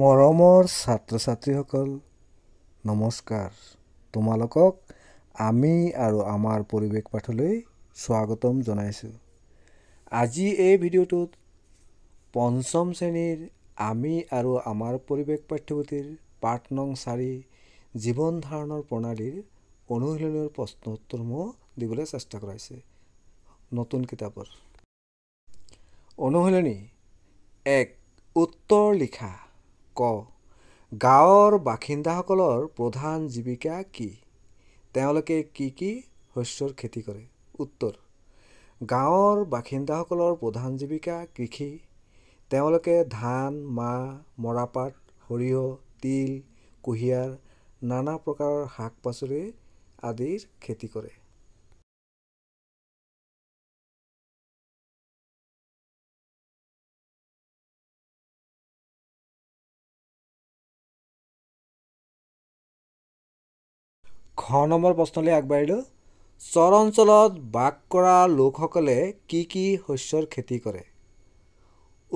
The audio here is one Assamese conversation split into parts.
মৰমৰ ছাত্ৰ ছাত্ৰীসকল নমস্কাৰ তোমালোকক আমি আৰু আমাৰ পৰিৱেশ পাঠলৈ স্বাগতম জনাইছোঁ আজি এই ভিডিঅ'টোত পঞ্চম শ্ৰেণীৰ আমি আৰু আমাৰ পৰিৱেশ পাঠ্যপুথিৰ পাঠ নং চাৰি জীৱন ধাৰণৰ প্ৰণালীৰ অনুশীলনৰ প্ৰশ্নোত্তৰসমূহ দিবলৈ চেষ্টা কৰাইছে নতুন কিতাপৰ অনুশীলনী এক উত্তৰ লিখা ক গাঁৱৰ বাসিন্দাসকলৰ প্ৰধান জীৱিকা কি তেওঁলোকে কি কি শস্যৰ খেতি কৰে উত্তৰ গাঁৱৰ বাসিন্দাসকলৰ প্ৰধান জীৱিকা কৃষি তেওঁলোকে ধান মাহ মৰাপাট সৰিয়হ তিল কুঁহিয়াৰ নানা প্ৰকাৰৰ শাক পাচলি আদিৰ খেতি কৰে ঘ নম্বৰ প্ৰশ্নলৈ আগবাঢ়িলোঁ চৰ অঞ্চলত বাস কৰা লোকসকলে কি কি শস্যৰ খেতি কৰে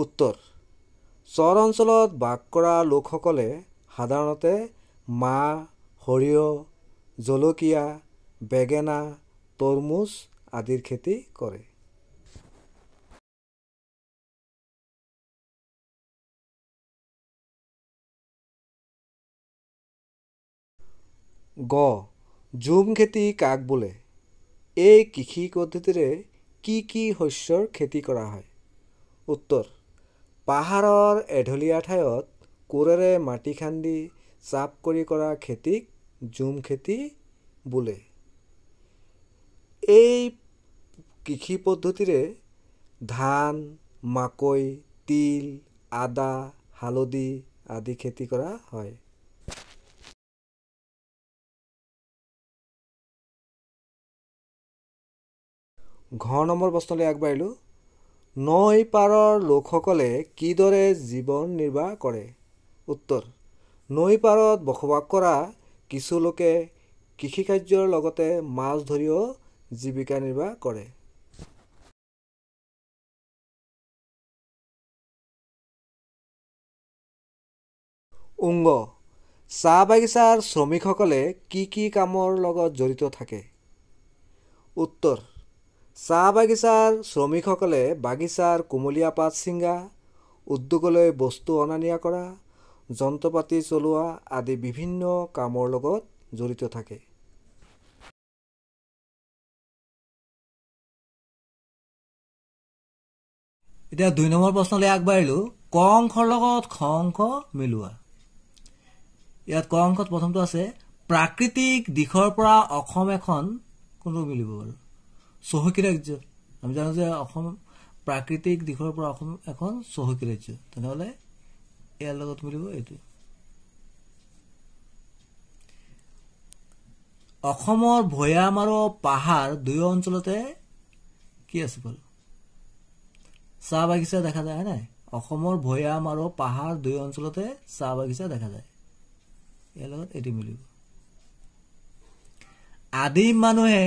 উত্তৰ চৰ অঞ্চলত বাস কৰা লোকসকলে সাধাৰণতে মাহ সৰিয়হ জলকীয়া বেঙেনা তৰমুজ আদিৰ খেতি কৰে গ ঝুম খেতি কাক বোলে এই কৃষি পদ্ধতিৰে কি কি শস্যৰ খেতি কৰা হয় উত্তৰ পাহাৰৰ এঢলীয়া ঠাইত কোৰেৰে মাটি খান্দি চাপ কৰি কৰা খেতিক ঝুম খেতি বোলে এই কৃষি পদ্ধতিৰে ধান মাকৈ তিল আদা হালধি আদি খেতি কৰা হয় ঘৰ নম্বৰ প্ৰশ্নলৈ আগবাঢ়িলোঁ নৈ পাৰৰ লোকসকলে কিদৰে জীৱন নিৰ্বাহ কৰে উত্তৰ নৈ পাৰত বসবাস কৰা কিছু লোকে কৃষিকাৰ্যৰ লগতে মাছ ধৰিও জীৱিকা নিৰ্বাহ কৰে অংগ চাহ বাগিচাৰ শ্ৰমিকসকলে কি কি কামৰ লগত জড়িত থাকে উত্তৰ চাহ বাগিচাৰ শ্ৰমিকসকলে বাগিচাৰ কুমলীয়া পাত ছিঙা উদ্যোগলৈ বস্তু অনা নিয়া কৰা যন্ত্ৰ পাতি চলোৱা আদি বিভিন্ন কামৰ লগত জড়িত থাকে এতিয়া দুই নম্বৰ প্ৰশ্নলৈ আগবাঢ়িলোঁ অংশৰ লগত খ অংশ মিলোৱা ইয়াত ক অংশত প্ৰথমটো আছে প্ৰাকৃতিক দিশৰ পৰা অসম এখন কোনো মিলিব বাৰু চহকী ৰাজ্য আমি জানো যে অসম প্ৰাকৃতিক দিশৰ পৰা অসম এখন চহকী ৰাজ্য তেনেহ'লে ইয়াৰ লগত মিলিব এইটো অসমৰ ভৈয়াম আৰু পাহাৰ দুয়ো অঞ্চলতে কি আছে বাৰু চাহ বাগিচা দেখা যায় হয় নাই অসমৰ ভৈয়াম আৰু পাহাৰ দুয়ো অঞ্চলতে চাহ বাগিচা দেখা যায় ইয়াৰ লগত এইটো মিলিব আদিম মানুহে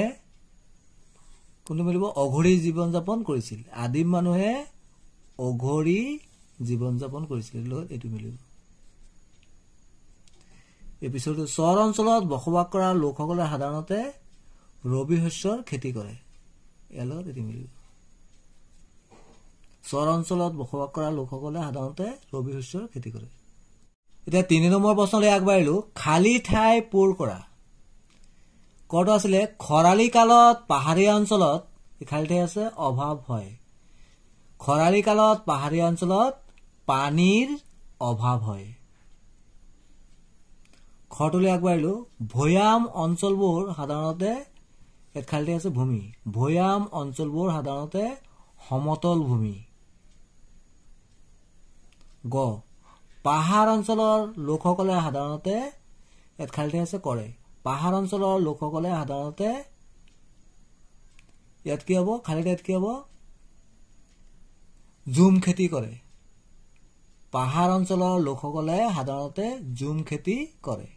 কোনটো মিলিব অঘৰি জীৱন যাপন কৰিছিল আদিম মানুহে অঘৰি জীৱন যাপন কৰিছিল এইটো মিলিব এপিচডটো চৰ অঞ্চলত বসবাস কৰা লোকসকলে সাধাৰণতে ৰবি শস্যৰ খেতি কৰে ইয়াৰ লগত এইটো মিলিব চৰ অঞ্চলত বসবাস কৰা লোকসকলে সাধাৰণতে ৰবি শস্যৰ খেতি কৰে এতিয়া তিনি নম্বৰ প্ৰশ্নলৈ আগবাঢ়িলো খালী ঠাই পূৰ কৰা কটো আছিলে খৰালি কালত পাহাৰীয়া অঞ্চলত ইফালতে আছে অভাৱ হয় খৰালি কালত পাহাৰীয়া অঞ্চলত পানীৰ অভাৱ হয় খৰটোলৈ আগবাঢ়িলো ভৈয়াম অঞ্চলবোৰ সাধাৰণতে এখালতে আছে ভূমি ভৈয়াম অঞ্চলবোৰ সাধাৰণতে সমতল ভূমি গ পাহাৰ অঞ্চলৰ লোকসকলে সাধাৰণতে এঠাইতে আছে কৰে পাহাৰ অঞ্চলৰ লোকসকলে সাধাৰণতে ইয়াত কি হ'ব খালী ঠাইত কি হ'ব জুম খেতি কৰে পাহাৰ অঞ্চলৰ লোকসকলে সাধাৰণতে জুম খেতি কৰে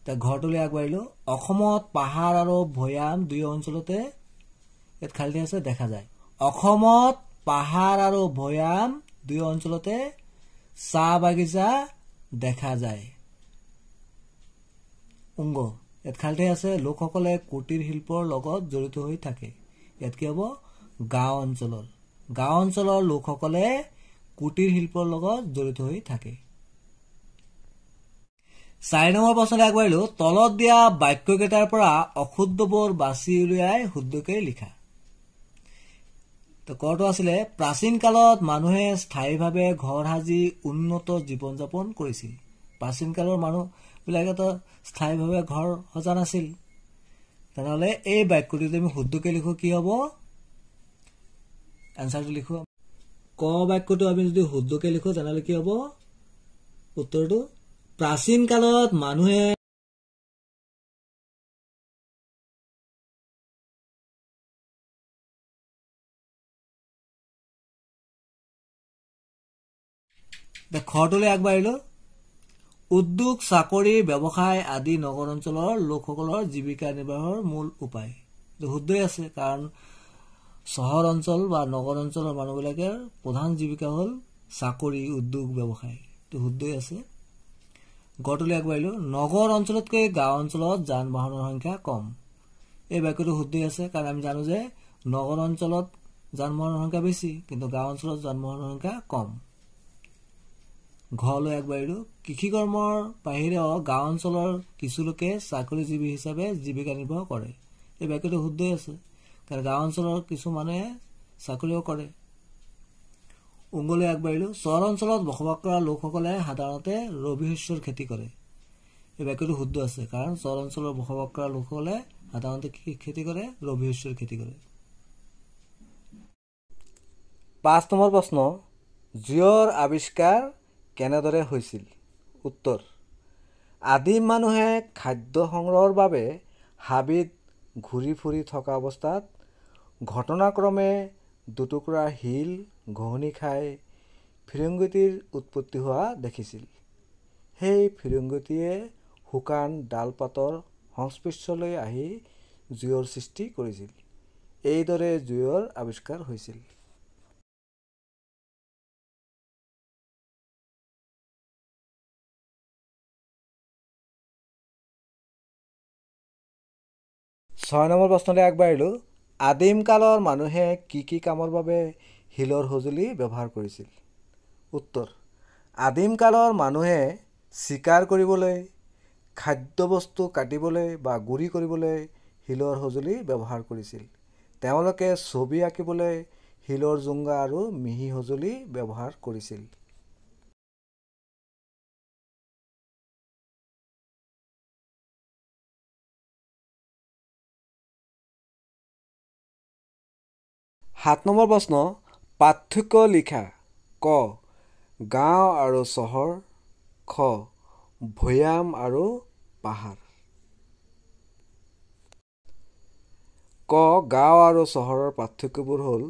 এতিয়া ঘৰটোলৈ আগবাঢ়িলোঁ অসমত পাহাৰ আৰু ভৈয়াম দুই অঞ্চলতে ইয়াত খালী ঠাই আছে দেখা যায় অসমত পাহাৰ আৰু ভৈয়াম দুই অঞ্চলতে চাহ বাগিচা দেখা যায় অংগ এঠাইতে আছে লোকসকলে কুটিৰ শিল্পৰ লগত জড়িত হৈ থাকে ইয়াত কি হ'ব গাঁও অঞ্চলত গাঁও অঞ্চলৰ লোকসকলে কুটিৰ শিল্পৰ লগত জড়িত হৈ থাকে চাৰি নম্বৰ প্ৰশ্নলৈ আগবাঢ়িলো তলত দিয়া বাক্যকেইটাৰ পৰা অশুদ্ধবোৰ বাছি উলিয়াই শুদ্ধকে লিখা কৰটো আছিলে প্ৰাচীন কালত মানুহে স্থায়ীভাৱে ঘৰ সাজি উন্নত জীৱন যাপন কৰিছিল প্ৰাচীন কালৰ মানুহ এইবিলাকেতো স্থায়ীভাৱে ঘৰ সজা নাছিল তেনেহ'লে এই বাক্যটোত আমি শুদ্ধকৈ লিখোঁ কি হ'ব এনচাৰটো লিখোঁ ক বাক্যটো আমি যদি শুদ্ধকৈ লিখোঁ তেনেহ'লে কি হ'ব উত্তৰটো প্ৰাচীন কালত মানুহে ঘৰটোলৈ আগবাঢ়িলোঁ উদ্যোগ চাকৰি ব্যৱসায় আদি নগৰ অঞ্চলৰ লোকসকলৰ জীৱিকা নিৰ্বাহৰ মূল উপায় শুদ্ধই আছে কাৰণ চহৰ অঞ্চল বা নগৰ অঞ্চলৰ মানুহবিলাকে প্ৰধান জীৱিকা হ'ল চাকৰি উদ্যোগ ব্যৱসায় এইটো শুদ্ধই আছে গঢ়টোলৈ আগবাঢ়িলোঁ নগৰ অঞ্চলতকৈ গাঁও অঞ্চলত যান বাহনৰ সংখ্যা কম এই বাক্যটো শুদ্ধই আছে কাৰণ আমি জানো যে নগৰ অঞ্চলত যান বাহনৰ সংখ্যা বেছি কিন্তু গাঁও অঞ্চলত যান বাহনৰ সংখ্যা কম ঘৰলৈ আগবাঢ়িলো কৰ্মৰ বাহিৰেও গাঁও অঞ্চলৰ কিছু লোকে চাকৰিজীৱী হিচাপে জীৱিকা নিৰ্বাহ কৰে এই বাক্যটো শুদ্ধই আছে কাৰণ গাঁও অঞ্চলৰ কিছুমানে চাকৰিও কৰে উংগলৈ আগবাঢ়িলো চহৰ অঞ্চলত বসবাস কৰা লোকসকলে সাধাৰণতে ৰবি শস্যৰ খেতি কৰে এই বাক্যটো শুদ্ধ আছে কাৰণ চহৰ অঞ্চলত বসবাস কৰা লোকসকলে সাধাৰণতে খেতি কৰে ৰবি শস্যৰ খেতি কৰে পাঁচ নম্বৰ প্ৰশ্ন জীয়ৰ আৱিষ্কাৰ কেনেদৰে হৈছিল উত্তৰ আদি মানুহে খাদ্য সংগ্ৰহৰ বাবে হাবিত ঘূৰি ফুৰি থকা অৱস্থাত ঘটনাক্ৰমে দুটুকুৰা শিল ঘহনি খাই ফিৰংগীটিৰ উৎপত্তি হোৱা দেখিছিল সেই ফিৰংগীটিয়ে শুকান ডাল পাতৰ সংস্পৰ্শলৈ আহি জুয়ৰ সৃষ্টি কৰিছিল এইদৰে জুয়ৰ আৱিষ্কাৰ হৈছিল ছয় নম্বৰ প্ৰশ্নলৈ আগবাঢ়িলোঁ আদিম কালৰ মানুহে কি কি কামৰ বাবে শিলৰ সঁজুলি ব্যৱহাৰ কৰিছিল উত্তৰ আদিম কালৰ মানুহে চিকাৰ কৰিবলৈ খাদ্য বস্তু কাটিবলৈ বা গুৰি কৰিবলৈ শিলৰ সঁজুলি ব্যৱহাৰ কৰিছিল তেওঁলোকে ছবি আঁকিবলৈ শিলৰ জোংগা আৰু মিহি সঁজুলি ব্যৱহাৰ কৰিছিল সাত নম্বৰ প্ৰশ্ন পাৰ্থক্য লিখা ক গাঁও আৰু চহৰ খ ভৈয়াম আৰু পাহাৰ ক গাঁও আৰু চহৰৰ পাৰ্থক্যবোৰ হ'ল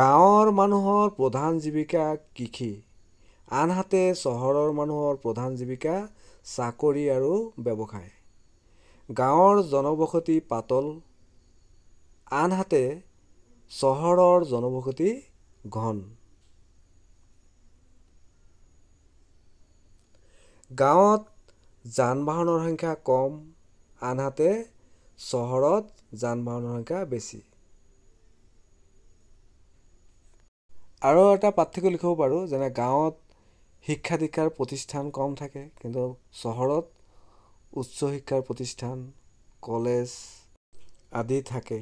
গাঁৱৰ মানুহৰ প্ৰধান জীৱিকা কৃষি আনহাতে চহৰৰ মানুহৰ প্ৰধান জীৱিকা চাকৰি আৰু ব্যৱসায় গাঁৱৰ জনবসতি পাতল আনহাতে চহৰৰ জনবসতি ঘন গাঁৱত যান বাহনৰ সংখ্যা কম আনহাতে চহৰত যান বাহনৰ সংখ্যা বেছি আৰু এটা পাৰ্থক্য লিখিব পাৰোঁ যেনে গাঁৱত শিক্ষা দীক্ষাৰ প্ৰতিষ্ঠান কম থাকে কিন্তু চহৰত উচ্চ শিক্ষাৰ প্ৰতিষ্ঠান কলেজ আদি থাকে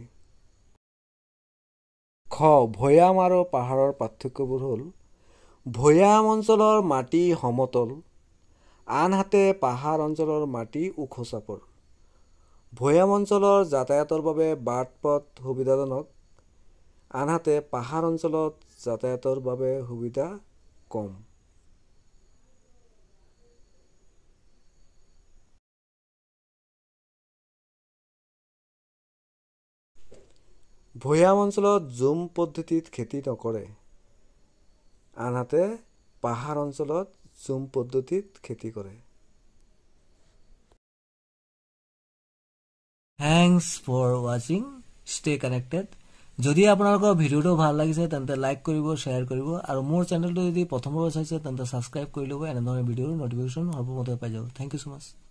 খ ভৈয়াম আৰু পাহাৰৰ পাৰ্থক্যবোৰ হ'ল ভৈয়াম অঞ্চলৰ মাটি সমতল আনহাতে পাহাৰ অঞ্চলৰ মাটি ওখ চাপৰ ভৈয়াম অঞ্চলৰ যাতায়াতৰ বাবে বাট পথ সুবিধাজনক আনহাতে পাহাৰ অঞ্চলত যাতায়াতৰ বাবে সুবিধা কম ভৈয়াম অঞ্চলত জুম পদ্ধতিত খেতি নকৰে আনহাতে পাহাৰ অঞ্চলত জুম পদ্ধতিত খেতি কৰে থেংকছ ফৰ ৱাচিং ষ্টে কানেক্টেড যদি আপোনালোকৰ ভিডিঅ'টো ভাল লাগিছে তেন্তে লাইক কৰিব শ্বেয়াৰ কৰিব আৰু মোৰ চেনেলটো যদি প্ৰথমবাৰ চাইছে তেন্তে ছাবস্ক্ৰাইব কৰি ল'ব এনেধৰণৰ ভিডিঅ'ৰ ন'টিফিকেশ্যন সৰ্বমতে পাই যাব থেংক ইউ ছ' মাছ